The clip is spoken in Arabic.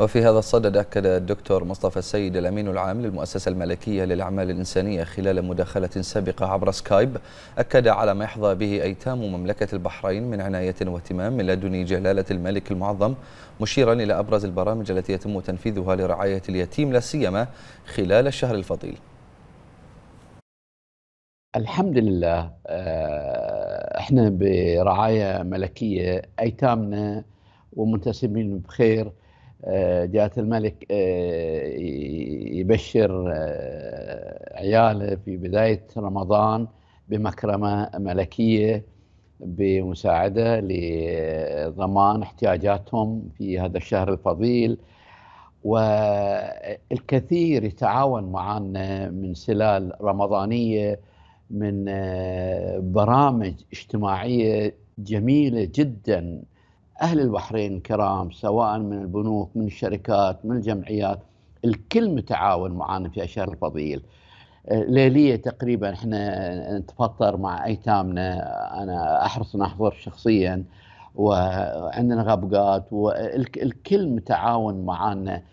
وفي هذا الصدد أكد الدكتور مصطفى السيد الأمين العام للمؤسسة الملكية للأعمال الإنسانية خلال مداخلة سابقة عبر سكايب أكد على ما يحظى به أيتام مملكة البحرين من عناية واهتمام من لدن جلالة الملك المعظم مشيرا إلى أبرز البرامج التي يتم تنفيذها لرعاية اليتيم لا سيما خلال الشهر الفضيل الحمد لله آه، احنا برعاية ملكية أيتامنا ومنتسبين بخير آه، جاءت الملك آه، يبشر آه، عياله في بداية رمضان بمكرمة ملكية بمساعدة لضمان احتياجاتهم في هذا الشهر الفضيل والكثير يتعاون معنا من سلال رمضانية من برامج اجتماعية جميلة جداً أهل البحرين الكرام سواء من البنوك من الشركات من الجمعيات الكل متعاون معنا في أشهر الفضيل ليلية تقريبا احنا نتفطر مع أيتامنا أنا أحرص أن أحضر شخصيا وعندنا غبقات والكل متعاون معنا